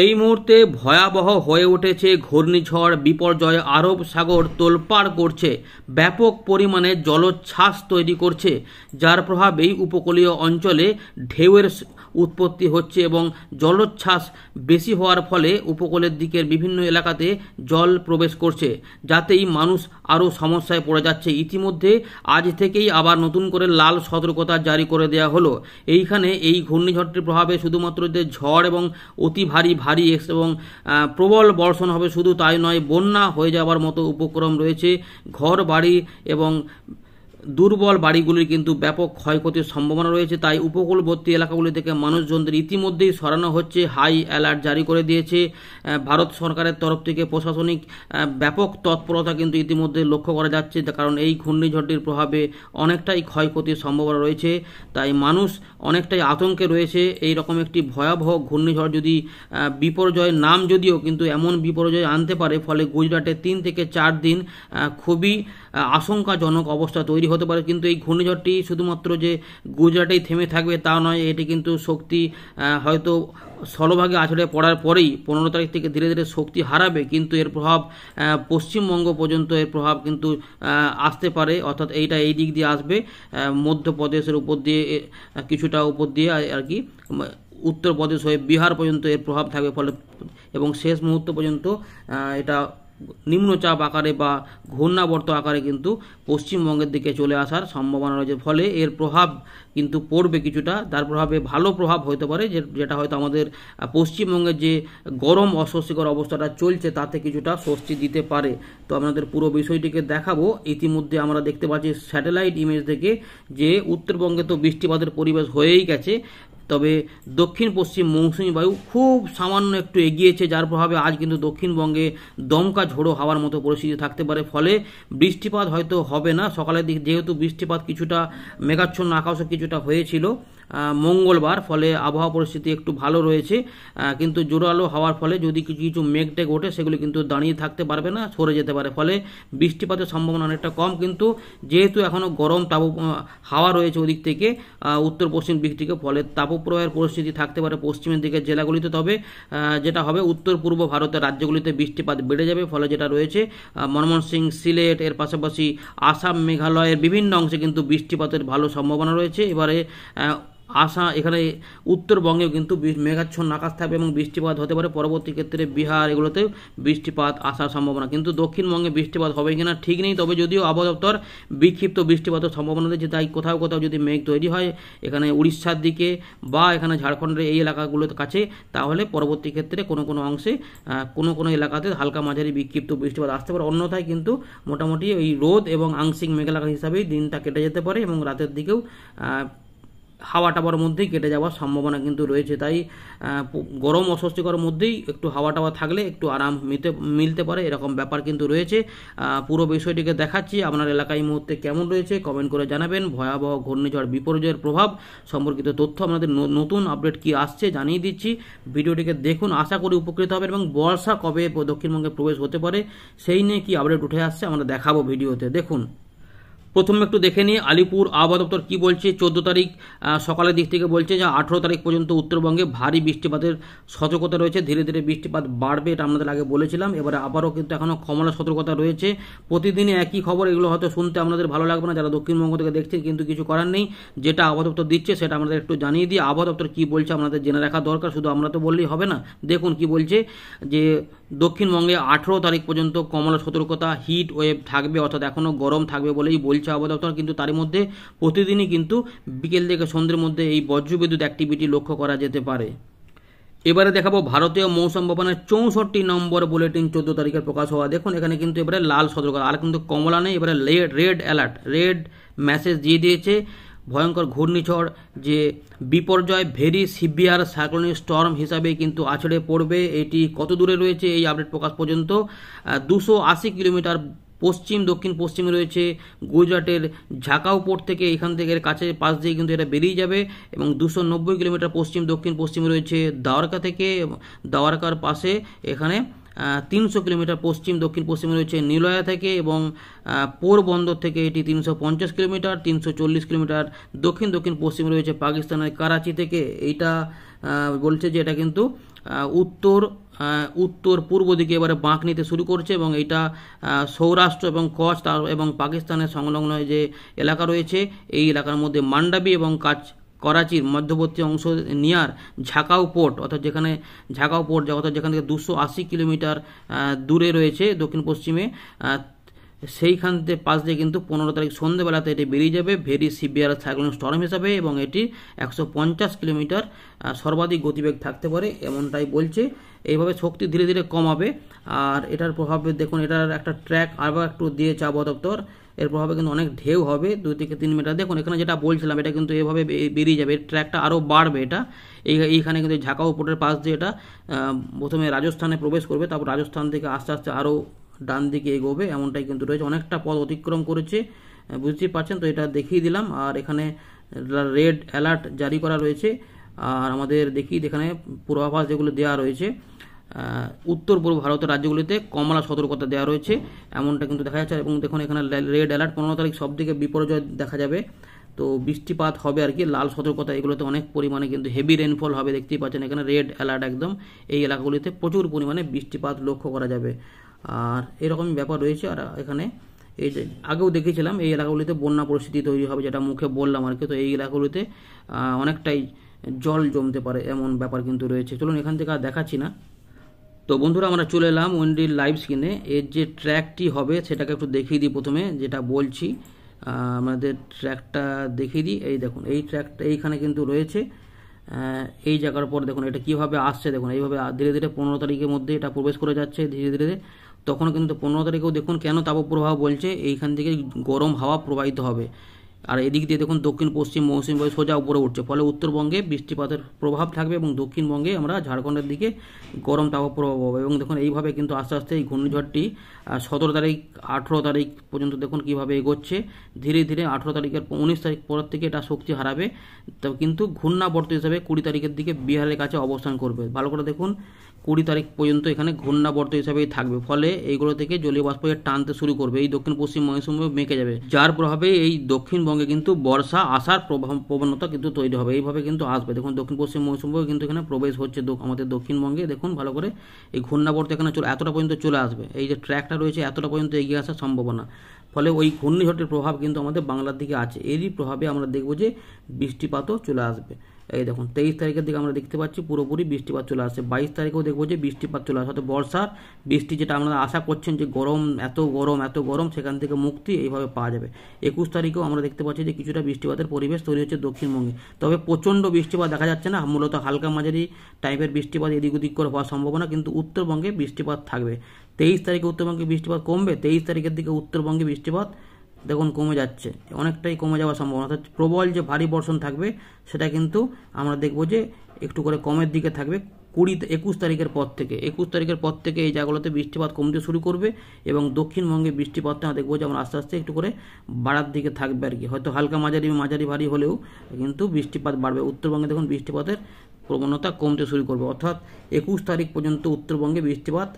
এই মুহূর্তে ভয়াবহ হয়ে উঠেছে ঘূর্ণিঝড় বিপর্যয় আরব সাগর তোলপাড় করছে ব্যাপক পরিমাণে জলোচ্ছ্বাস তৈরি করছে যার প্রভাবেই উপকূলীয় অঞ্চলে ঢেউয়ের উৎপত্তি হচ্ছে এবং জলোচ্ছ্বাস বেশি হওয়ার ফলে উপকূলের দিকের বিভিন্ন এলাকাতে জল প্রবেশ করছে যাতেই মানুষ আরও সমস্যায় পড়ে যাচ্ছে ইতিমধ্যে আজ থেকেই আবার নতুন করে লাল সতর্কতা জারি করে দেওয়া হলো এইখানে এই ঘূর্ণিঝড়টির প্রভাবে শুধুমাত্র যে ঝড় এবং অতি ভারী ভারী এক্স এবং প্রবল বর্ষণ হবে শুধু তাই নয় বন্যা হয়ে যাওয়ার মতো উপক্রম রয়েছে ঘর বাড়ি এবং দুর্বল বাড়িগুলির কিন্তু ব্যাপক ক্ষয়ক্ষতির সম্ভাবনা রয়েছে তাই উপকূলবর্তী এলাকাগুলি থেকে মানুষজনদের ইতিমধ্যেই সরানো হচ্ছে হাই অ্যালার্ট জারি করে দিয়েছে ভারত সরকারের তরফ থেকে প্রশাসনিক ব্যাপক তৎপরতা কিন্তু ইতিমধ্যে লক্ষ্য করা যাচ্ছে কারণ এই ঘূর্ণিঝড়টির প্রভাবে অনেকটাই ক্ষয়ক্ষতির সম্ভাবনা রয়েছে তাই মানুষ অনেকটাই আতঙ্কে রয়েছে এই রকম একটি ভয়াবহ ঘূর্ণিঝড় যদি বিপর্যয় নাম যদিও কিন্তু এমন বিপর্যয় আনতে পারে ফলে গুজরাটে তিন থেকে চার দিন খুবই আশঙ্কাজনক অবস্থা তৈরি হতে পারে কিন্তু এই ঘূর্ণিঝড়টি শুধুমাত্র যে গুজরাটেই থেমে থাকবে তা নয় এটি কিন্তু শক্তি হয়তো স্থলভাগে আছড়ে পড়ার পরেই পনেরো তারিখ থেকে ধীরে ধীরে শক্তি হারাবে কিন্তু এর প্রভাব পশ্চিমবঙ্গ পর্যন্ত এর প্রভাব কিন্তু আসতে পারে অর্থাৎ এইটা এই দিক দিয়ে আসবে মধ্যপ্রদেশের উপর দিয়ে কিছুটা উপর দিয়ে আর কি উত্তরপ্রদেশ হয়ে বিহার পর্যন্ত এর প্রভাব থাকবে ফলে এবং শেষ মুহূর্ত পর্যন্ত এটা নিম্নচাপ আকারে বা ঘূর্ণাবর্ত আকারে কিন্তু পশ্চিমবঙ্গের দিকে চলে আসার সম্ভাবনা রয়েছে ফলে এর প্রভাব কিন্তু পড়বে কিছুটা তার প্রভাবে ভালো প্রভাব হতে পারে যেটা হয়তো আমাদের পশ্চিমবঙ্গের যে গরম অস্বস্তিকর অবস্থাটা চলছে তাতে কিছুটা স্বস্তি দিতে পারে তো আপনাদের পুরো বিষয়টিকে দেখাবো ইতিমধ্যে আমরা দেখতে পাচ্ছি স্যাটেলাইট ইমেজ থেকে যে উত্তরবঙ্গে তো বৃষ্টিপাতের পরিবেশ হয়েই গেছে তবে দক্ষিণ পশ্চিম মৌসুমি বায়ু খুব সামান্য একটু এগিয়েছে যার প্রভাবে আজ কিন্তু দক্ষিণবঙ্গে দমকা ঝোড়ো হাওয়ার মতো পরিস্থিতি থাকতে পারে ফলে বৃষ্টিপাত হয়তো হবে না সকালের দিক যেহেতু বৃষ্টিপাত কিছুটা মেঘাচ্ছন্ন আকাশও কিছুটা হয়েছিল মঙ্গলবার ফলে আবহাওয়া পরিস্থিতি একটু ভালো রয়েছে কিন্তু জোরালো হওয়ার ফলে যদি কিছু কিছু মেঘটেক ওঠে সেগুলি কিন্তু দাঁড়িয়ে থাকতে পারবে না সরে যেতে পারে ফলে বৃষ্টিপাতের সম্ভাবনা অনেকটা কম কিন্তু যেহেতু এখনও গরম তাপ হাওয়া রয়েছে ওদিক থেকে উত্তর পশ্চিম দিক থেকে ফলে তাপপ্রবাহের পরিস্থিতি থাকতে পারে পশ্চিমের দিকে জেলাগুলিতে তবে যেটা হবে উত্তর পূর্ব ভারতের রাজ্যগুলিতে বৃষ্টিপাত বেড়ে যাবে ফলে যেটা রয়েছে মনমোহন সিলেট এর পাশাপাশি আসাম মেঘালয়ের বিভিন্ন অংশে কিন্তু বৃষ্টিপাতের ভালো সম্ভাবনা রয়েছে এবারে আসা এখানে উত্তরবঙ্গেও কিন্তু মেঘাচ্ছন্ন আকাশ থাকবে এবং বৃষ্টিপাত হতে পারে পরবর্তী ক্ষেত্রে বিহার এগুলোতে বৃষ্টিপাত আসার সম্ভাবনা কিন্তু দক্ষিণবঙ্গে বৃষ্টিপাত হবে কিনা ঠিক নেই তবে যদিও আবহাওয়া দপ্তর বিক্ষিপ্ত বৃষ্টিপাতের সম্ভাবনা রয়েছে তাই কোথাও কোথাও যদি মেঘ তৈরি হয় এখানে উড়িষ্যার দিকে বা এখানে ঝাড়খণ্ডের এই এলাকাগুলোর কাছে তাহলে পরবর্তী ক্ষেত্রে কোনো কোনো অংশে কোনো কোনো এলাকাতে হালকা মাঝারি বিক্ষিপ্ত বৃষ্টিপাত আসতে পারে অন্যথায় কিন্তু মোটামুটি ওই রোদ এবং আংশিক এলাকা হিসাবেই দিনটা কেটে যেতে পারে এবং রাতের দিকেও হাওয়া টাওয়ার মধ্যেই কেটে যাওয়ার সম্ভাবনা কিন্তু রয়েছে তাই গরম অস্বস্তিকর মধ্যেই একটু হাওয়া টাওয়া থাকলে একটু আরাম মিতে মিলতে পারে এরকম ব্যাপার কিন্তু রয়েছে পুরো বিষয়টিকে দেখাচ্ছি আপনার এলাকায় এই মুহূর্তে কেমন রয়েছে কমেন্ট করে জানাবেন ভয়াবহ ঘূর্ণিঝড় বিপর্যয়ের প্রভাব সম্পর্কিত তথ্য আপনাদের নতুন আপডেট কি আসছে জানিয়ে দিচ্ছি ভিডিওটিকে দেখুন আশা করি উপকৃত হবে এবং বর্ষা কবে দক্ষিণবঙ্গে প্রবেশ হতে পারে সেই নিয়ে কি আপডেট উঠে আসছে আমরা দেখাবো ভিডিওতে দেখুন প্রথমে একটু দেখে নিই আলিপুর আবহাওয়া দপ্তর কী বলছে চোদ্দো তারিখ সকালের দিক থেকে বলছে যে আঠেরো তারিখ পর্যন্ত উত্তরবঙ্গে ভারী বৃষ্টিপাতের সতর্কতা রয়েছে ধীরে ধীরে বৃষ্টিপাত বাড়বে এটা আমাদের আগে বলেছিলাম এবারে আবারও কিন্তু এখনও কমলা সতর্কতা রয়েছে প্রতিদিনই একই খবর এগুলো হয়তো শুনতে আপনাদের ভালো লাগবে না যারা দক্ষিণবঙ্গ থেকে দেখছে কিন্তু কিছু করার নেই যেটা আবহাওয়া দপ্তর দিচ্ছে সেটা আমাদের একটু জানিয়ে দিই আবহাওয়া দপ্তর কী বলছে আপনাদের জেনে রাখা দরকার শুধু আমরা তো বললেই হবে না দেখুন কি বলছে যে দক্ষিণবঙ্গে আঠেরো তারিখ পর্যন্ত কমলা সতর্কতা হিট ওয়েভ থাকবে অর্থাৎ এখনও গরম থাকবে বলেই বলছে আবহাওয়া দপ্তর কিন্তু তার মধ্যে প্রতিদিনই কিন্তু বিকেল থেকে সন্ধ্যের মধ্যে এই বজ্রবিদ্যুৎ অ্যাক্টিভিটি লক্ষ্য করা যেতে পারে এবারে দেখাবো ভারতীয় মৌসুম ভবনের চৌষট্টি নম্বর বুলেটিন চোদ্দ তারিখে প্রকাশ হওয়া দেখুন এখানে কিন্তু এবারে লাল সতর্কতা আর কিন্তু কমলা নেই এবারে রেড অ্যালার্ট রেড মেসেজ দিয়ে দিয়েছে ভয়ঙ্কর ঘূর্ণিঝড় যে বিপর্যয় ভেরি সিভিয়ার সাইক্লোনিক স্টর্ম হিসাবে কিন্তু আছড়ে পড়বে এটি কত দূরে রয়েছে এই আপডেট প্রকাশ পর্যন্ত দুশো আশি কিলোমিটার পশ্চিম দক্ষিণ পশ্চিমে রয়েছে গুজরাটের ঝাঁকাও পোর্ট থেকে এখান থেকে কাছে পাশ দিয়ে কিন্তু এটা বেরিয়ে যাবে এবং দুশো নব্বই কিলোমিটার পশ্চিম দক্ষিণ পশ্চিমে রয়েছে দাওয়ারকা থেকে দাওয়ারকার পাশে এখানে তিনশো কিলোমিটার পশ্চিম দক্ষিণ পশ্চিমে রয়েছে নিলয়া থেকে এবং পোরবন্দর থেকে এটি তিনশো পঞ্চাশ কিলোমিটার তিনশো চল্লিশ কিলোমিটার দক্ষিণ দক্ষিণ পশ্চিমে রয়েছে পাকিস্তানের করাচি থেকে এইটা বলছে যে এটা কিন্তু উত্তর উত্তর পূর্ব দিকে এবারে বাঁক নিতে শুরু করছে এবং এটা সৌরাষ্ট্র এবং কচ এবং পাকিস্তানের সংলগ্ন যে এলাকা রয়েছে এই এলাকার মধ্যে মান্ডাবি এবং কাচ করাচির মধ্যবর্তী অংশ নিয়ার ঝাঁকাও পোর্ট অর্থাৎ যেখানে ঝাঁকাও পোর্ট অর্থাৎ যেখান থেকে দুশো আশি কিলোমিটার দূরে রয়েছে দক্ষিণ পশ্চিমে সেইখান থেকে পাশ দিয়ে কিন্তু পনেরো তারিখ সন্ধ্যেবেলাতে এটি বেরিয়ে যাবে ভেরি সিভিয়ার সাইক্লোন স্টর্ম হিসাবে এবং এটি একশো পঞ্চাশ কিলোমিটার সর্বাধিক গতিবেগ থাকতে পারে এমনটাই বলছে এইভাবে শক্তি ধীরে ধীরে কমাবে আর এটার প্রভাবে দেখুন এটার একটা ট্র্যাক আবার একটু দিয়েছে আবহাওয়া দপ্তর এর প্রভাবে কিন্তু অনেক ঢেউ হবে দুই থেকে তিন মিটার দেখুন এখানে যেটা বলছিলাম এটা কিন্তু এভাবে বেরিয়ে যাবে ট্র্যাকটা আরও বাড়বে এটা এই এইখানে কিন্তু ঝাঁকা উপরের পাশ দিয়ে এটা প্রথমে রাজস্থানে প্রবেশ করবে তারপর রাজস্থান থেকে আস্তে আস্তে আরও ডান দিকে এগোবে এমনটাই কিন্তু রয়েছে অনেকটা পথ অতিক্রম করেছে বুঝতেই পারছেন তো এটা দেখিয়ে দিলাম আর এখানে রেড অ্যালার্ট জারি করা রয়েছে আর আমাদের দেখি এখানে পূর্বাভাস যেগুলো দেওয়া রয়েছে উত্তর পূর্ব ভারতের রাজ্যগুলিতে কমলা সতর্কতা দেওয়া রয়েছে এমনটা কিন্তু দেখা যাচ্ছে এবং দেখুন এখানে রেড অ্যালার্ট পনেরো তারিখ সব থেকে বিপর্যয় দেখা যাবে তো বৃষ্টিপাত হবে আর কি লাল সতর্কতা এগুলোতে অনেক পরিমাণে কিন্তু হেভি রেনফল হবে দেখতেই পাচ্ছেন এখানে রেড অ্যালার্ট একদম এই এলাকাগুলিতে প্রচুর পরিমাণে বৃষ্টিপাত লক্ষ্য করা যাবে আর এরকমই ব্যাপার রয়েছে আর এখানে এই যে আগেও দেখেছিলাম এই এলাকাগুলিতে বন্যা পরিস্থিতি তৈরি হবে যেটা মুখে বললাম আর কি তো এই এলাকাগুলিতে অনেকটাই জল জমতে পারে এমন ব্যাপার কিন্তু রয়েছে চলুন এখান থেকে আর দেখাচ্ছি না তো বন্ধুরা আমরা চলে এলাম ওয়েন্ডির লাইভ স্ক্রিনে এর যে ট্র্যাকটি হবে সেটাকে একটু দেখিয়ে দিই প্রথমে যেটা বলছি আমাদের ট্র্যাকটা দেখিয়ে দিই এই দেখুন এই ট্র্যাকটা এইখানে কিন্তু রয়েছে এই জায়গার পর দেখুন এটা কীভাবে আসছে দেখুন এইভাবে ধীরে ধীরে পনেরো তারিখের মধ্যে এটা প্রবেশ করে যাচ্ছে ধীরে ধীরে তখন কিন্তু পনেরো তারিখেও দেখুন কেন তাপপ্রবাহ বলছে এইখান থেকে গরম হাওয়া প্রবাহিত হবে আর এদিক দিয়ে দেখুন দক্ষিণ পশ্চিম মৌসুমি বায়ু সোজা উপরে উঠছে ফলে উত্তরবঙ্গে বৃষ্টিপাতের প্রভাব থাকবে এবং দক্ষিণবঙ্গে আমরা ঝাড়খণ্ডের দিকে গরম তাপ প্রভাব পাবো এবং দেখুন এইভাবে কিন্তু আস্তে আস্তে এই ঘূর্ণিঝড়টি সতেরো তারিখ আঠেরো তারিখ পর্যন্ত দেখুন কীভাবে এগোচ্ছে ধীরে ধীরে আঠেরো তারিখের উনিশ তারিখ পরের থেকে এটা শক্তি হারাবে তবে কিন্তু ঘূর্ণাবর্ত হিসাবে কুড়ি তারিখের দিকে বিহারের কাছে অবস্থান করবে ভালো করে দেখুন কুড়ি তারিখ পর্যন্ত এখানে ঘূর্ণাবর্ত হিসাবেই থাকবে ফলে এইগুলো থেকে জলীয় বাষ্প টানতে শুরু করবে এই দক্ষিণ পশ্চিম মৌসুম মেকে যাবে যার প্রভাবে এই দক্ষিণবঙ্গে কিন্তু বর্ষা আসার প্রবণতা কিন্তু তৈরি হবে এইভাবে কিন্তু আসবে দেখুন দক্ষিণ পশ্চিম মৌসুমেও কিন্তু এখানে প্রবেশ হচ্ছে আমাদের দক্ষিণবঙ্গে দেখুন ভালো করে এই ঘূর্ণাবর্ত এখানে চলে এতটা পর্যন্ত চলে আসবে এই যে ট্র্যাকটা রয়েছে এতটা পর্যন্ত এগিয়ে আসার সম্ভাবনা ফলে ওই ঘূর্ণিঝটের প্রভাব কিন্তু আমাদের বাংলার দিকে আছে এরই প্রভাবে আমরা দেখব যে বৃষ্টিপাতও চলে আসবে এই দেখুন তেইশ তারিখের দিকে আমরা দেখতে পাচ্ছি পুরোপুরি বৃষ্টিপাত চলে আসছে বাইশ তারিখেও দেখবো যে বৃষ্টিপাত চলে আসে বর্ষার বৃষ্টি যেটা আমরা আশা করছেন যে গরম এত গরম এত গরম সেখান থেকে মুক্তি এইভাবে পাওয়া যাবে একুশ তারিখেও আমরা দেখতে পাচ্ছি যে কিছুটা বৃষ্টিপাতের পরিবেশ তৈরি হচ্ছে দক্ষিণবঙ্গে তবে প্রচণ্ড বৃষ্টিপাত দেখা যাচ্ছে না মূলত হালকা মাঝারি টাইপের বৃষ্টিপাত এদিক ওদিক করে হওয়ার সম্ভাবনা কিন্তু উত্তরবঙ্গে বৃষ্টিপাত থাকবে তেইশ তারিখে উত্তরবঙ্গে বৃষ্টিপাত কমবে তেইশ তারিখের দিকে উত্তরবঙ্গে বৃষ্টিপাত দেখুন কমে যাচ্ছে অনেকটাই কমে যাওয়ার সম্ভাবনা অর্থাৎ প্রবল যে ভারী বর্ষণ থাকবে সেটা কিন্তু আমরা দেখব যে একটু করে কমের দিকে থাকবে কুড়ি একুশ তারিখের পর থেকে একুশ তারিখের পর থেকে এই জায়গাগুলোতে বৃষ্টিপাত কমতে শুরু করবে এবং দক্ষিণবঙ্গে বৃষ্টিপাতটা আমরা দেখবো যে আমরা আস্তে আস্তে একটু করে বাড়ার দিকে থাকবে আর কি হয়তো হালকা মাঝারি মাঝারি ভারী হলেও কিন্তু বৃষ্টিপাত বাড়বে উত্তরবঙ্গে দেখুন বৃষ্টিপাতের প্রবণতা কমতে শুরু করবে অর্থাৎ একুশ তারিখ পর্যন্ত উত্তরবঙ্গে বৃষ্টিপাত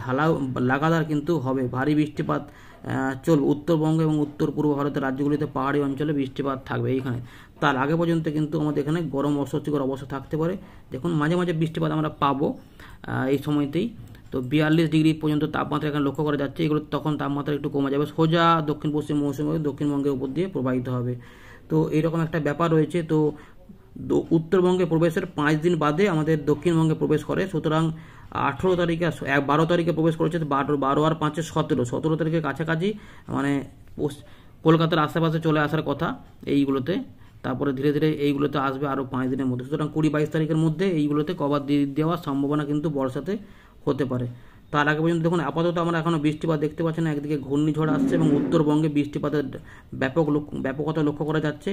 ঢালা লাগাতার কিন্তু হবে ভারী বৃষ্টিপাত চল উত্তরবঙ্গ এবং উত্তর পূর্ব ভারতের রাজ্যগুলিতে পাহাড়ি অঞ্চলে বৃষ্টিপাত থাকবে এইখানে তার আগে পর্যন্ত কিন্তু আমাদের এখানে গরম অস্বস্তিকর অবস্থা থাকতে পারে দেখুন মাঝে মাঝে বৃষ্টিপাত আমরা পাবো এই সময়তেই তো বিয়াল্লিশ ডিগ্রি পর্যন্ত তাপমাত্রা এখানে লক্ষ্য করা যাচ্ছে এগুলো তখন তাপমাত্রা একটু কমে যাবে সোজা দক্ষিণ পশ্চিম মৌসুমি দক্ষিণবঙ্গের উপর দিয়ে প্রবাহিত হবে তো এরকম একটা ব্যাপার রয়েছে তো উত্তরবঙ্গে প্রবেশের পাঁচ দিন বাদে আমাদের দক্ষিণবঙ্গে প্রবেশ করে সুতরাং আঠেরো তারিখে বারো তারিখে প্রবেশ করেছে বারো বারো আর পাঁচে সতেরো সতেরো তারিখের কাছাকাছি মানে কলকাতার আশেপাশে চলে আসার কথা এইগুলোতে তারপরে ধীরে ধীরে এইগুলোতে আসবে আরও পাঁচ দিনের মধ্যে সুতরাং কুড়ি বাইশ তারিখের মধ্যে এইগুলোতে কভার দিয়ে দেওয়ার সম্ভাবনা কিন্তু বর্ষাতে হতে পারে তার আগে পর্যন্ত দেখুন আপাতত আমরা এখনও বৃষ্টিপাত দেখতে পাচ্ছি না একদিকে ঘূর্ণিঝড় আসছে এবং উত্তরবঙ্গে বৃষ্টিপাতের ব্যাপক ব্যাপকতা লক্ষ্য করা যাচ্ছে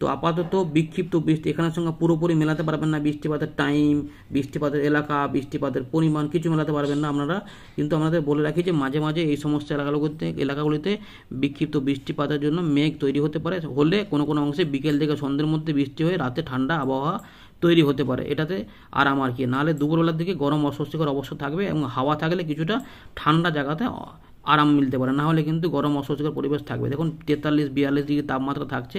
তো আপাতত বিক্ষিপ্ত বৃষ্টি এখানের সঙ্গে পুরোপুরি মেলাতে পারবেন না বৃষ্টিপাতের টাইম বৃষ্টিপাতের এলাকা বৃষ্টিপাতের পরিমাণ কিছু মেলাতে পারবেন না আপনারা কিন্তু আমাদের বলে রাখি যে মাঝে মাঝে এই সমস্ত এলাকাগুলোতে এলাকাগুলিতে বিক্ষিপ্ত বৃষ্টিপাতের জন্য মেঘ তৈরি হতে পারে হলে কোনো কোনো অংশে বিকেল থেকে সন্ধ্যের মধ্যে বৃষ্টি হয়ে রাতে ঠান্ডা আবহাওয়া তৈরি হতে পারে এটাতে আরাম আর কি নাহলে দুপুরবেলার দিকে গরম অস্বস্তিকর অবশ্য থাকবে এবং হাওয়া থাকলে কিছুটা ঠান্ডা জায়গাতে আরাম মিলতে পারে না হলে কিন্তু গরম অস্বস্তিকর পরিবেশ থাকবে দেখুন তেতাল্লিশ বিয়াল্লিশ ডিগ্রি তাপমাত্রা থাকছে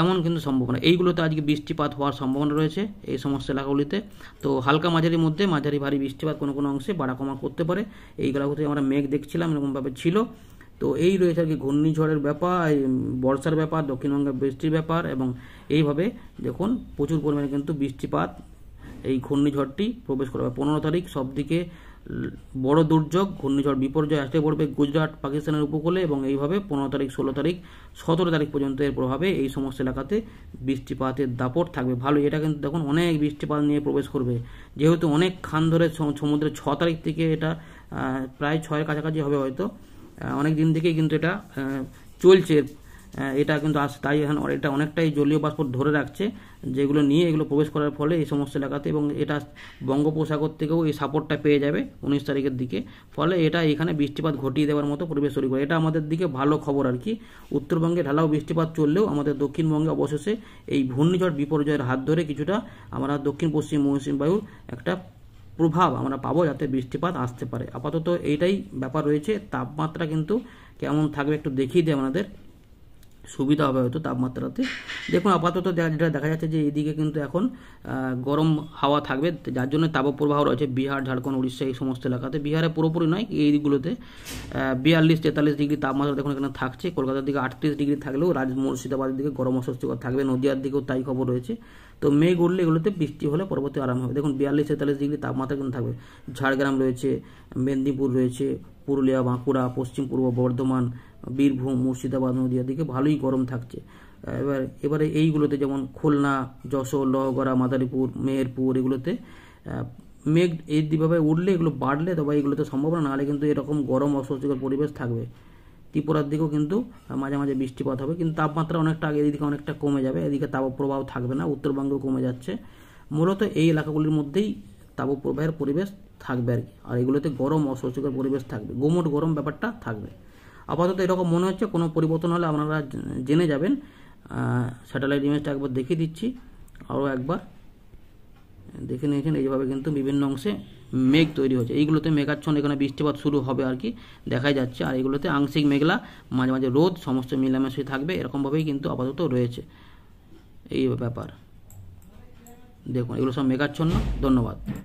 এমন কিন্তু সম্ভাবনা এইগুলোতে আজকে বৃষ্টিপাত হওয়ার সম্ভাবনা রয়েছে এই সমস্ত এলাকাগুলিতে তো হালকা মাঝারির মধ্যে মাঝারি ভারী বৃষ্টিপাত কোনো কোনো অংশে বাড়াকমা করতে পারে এইগুলোতে আমরা মেঘ দেখছিলাম এরকমভাবে ছিল তো এই রয়েছে আর কি ঘূর্ণিঝড়ের ব্যাপার বর্ষার ব্যাপার দক্ষিণবঙ্গের বৃষ্টির ব্যাপার এবং এইভাবে দেখুন প্রচুর পরিমাণে কিন্তু বৃষ্টিপাত এই ঘূর্ণিঝড়টি প্রবেশ করা পনেরো তারিখ সব দিকে বড় দুর্যোগ ঘূর্ণিঝড় বিপর্যয় আসতে পড়বে গুজরাট পাকিস্তানের উপকূলে এবং এইভাবে পনেরো তারিখ ষোলো তারিখ সতেরো তারিখ পর্যন্ত এর প্রভাবে এই সমস্ত এলাকাতে বৃষ্টিপাতের দাপট থাকবে ভালো এটা কিন্তু দেখুন অনেক বৃষ্টিপাত নিয়ে প্রবেশ করবে যেহেতু অনেক খান ধরে সমুদ্রে ছ তারিখ থেকে এটা প্রায় ছয়ের কাছাকাছি হবে হয়তো অনেক দিন থেকেই কিন্তু এটা চলছে এটা কিন্তু আসছে তাই এখন এটা অনেকটাই জলীয় বাষ্প ধরে রাখছে যেগুলো নিয়ে এগুলো প্রবেশ করার ফলে এই সমস্ত এলাকাতে এবং এটা বঙ্গোপসাগর থেকেও এই সাপোর্টটা পেয়ে যাবে উনিশ তারিখের দিকে ফলে এটা এখানে বৃষ্টিপাত ঘটিয়ে দেওয়ার মতো পরিবেশ তৈরি করে এটা আমাদের দিকে ভালো খবর আর কি উত্তরবঙ্গে ঢালাও বৃষ্টিপাত চললেও আমাদের দক্ষিণবঙ্গে অবশেষে এই ঘূর্ণিঝড় বিপর্যয়ের হাত ধরে কিছুটা আমরা দক্ষিণ পশ্চিম মৌসুম বায়ুর একটা প্রভাব আমরা পাবো যাতে বৃষ্টিপাত আসতে পারে আপাতত এইটাই ব্যাপার রয়েছে তাপমাত্রা কিন্তু কেমন থাকবে একটু দেখিয়ে দেয় আমাদের সুবিধা হবে হয়তো তাপমাত্রাতে দেখুন আপাতত যেটা দেখা যাচ্ছে যে এদিকে কিন্তু এখন গরম হাওয়া থাকবে যার জন্য তাপপ্রবাহ রয়েছে বিহার ঝাড়খণ্ড উড়িষ্যা এই সমস্ত এলাকাতে বিহারে পুরোপুরি নয় এই দিকগুলোতে বিয়াল্লিশ তেতাল্লিশ ডিগ্রি তাপমাত্রা দেখুন এখানে থাকছে কলকাতার দিকে আটত্রিশ ডিগ্রি থাকলেও রাজ মুর্শিদাবাদের দিকে গরম অস্বস্তিকর থাকবে নদিয়ার দিকেও তাই খবর রয়েছে তো মেয়ে গড়লে এগুলোতে বৃষ্টি হলে পরবর্তী আরাম হবে দেখুন বিয়াল্লিশ তেতাল্লিশ ডিগ্রি তাপমাত্রা কিন্তু থাকবে ঝাড়গ্রাম রয়েছে মেদিনীপুর রয়েছে পুরুলিয়া বাঁকুড়া পশ্চিম পূর্ব বর্ধমান বীরভূম মুর্শিদাবাদ নদীয়া দিকে ভালোই গরম থাকছে এবার এবারে এইগুলোতে যেমন খুলনা যশোর লহগড়া মাদারীপুর মেহেরপুর এগুলোতে মেঘ এই দিভাবে উঠলে এগুলো বাড়লে তবে এগুলোতে সম্ভাবনা নাহলে কিন্তু এরকম গরম অস্বস্তিকর পরিবেশ থাকবে ত্রিপুরার দিকেও কিন্তু মাঝে মাঝে বৃষ্টিপাত হবে কিন্তু তাপমাত্রা অনেকটা আগে এদিকে অনেকটা কমে যাবে এদিকে তাপপ্রবাহ থাকবে না উত্তরবঙ্গেও কমে যাচ্ছে মূলত এই এলাকাগুলির মধ্যেই তাপ প্রবাহের পরিবেশ থাকবে আর কি আর এগুলোতে গরম অস্বস্তিকর পরিবেশ থাকবে গোমট গরম ব্যাপারটা থাকবে আপাতত এরকম মনে হচ্ছে কোনো পরিবর্তন হলে আপনারা জেনে যাবেন স্যাটেলাইট ইমেজটা একবার দেখিয়ে দিচ্ছি আরও একবার দেখে নিয়েছেন এইভাবে কিন্তু বিভিন্ন অংশে মেঘ তৈরি হচ্ছে এইগুলোতে মেঘাচ্ছন্ন এখানে বৃষ্টিপাত শুরু হবে আর কি দেখাই যাচ্ছে আর এগুলোতে আংশিক মেঘলা মাঝে মাঝে রোদ সমস্ত মিলামেশি থাকবে এরকমভাবেই কিন্তু আপাতত রয়েছে এই ব্যাপার দেখুন এগুলো সব মেঘাচ্ছন্ন ধন্যবাদ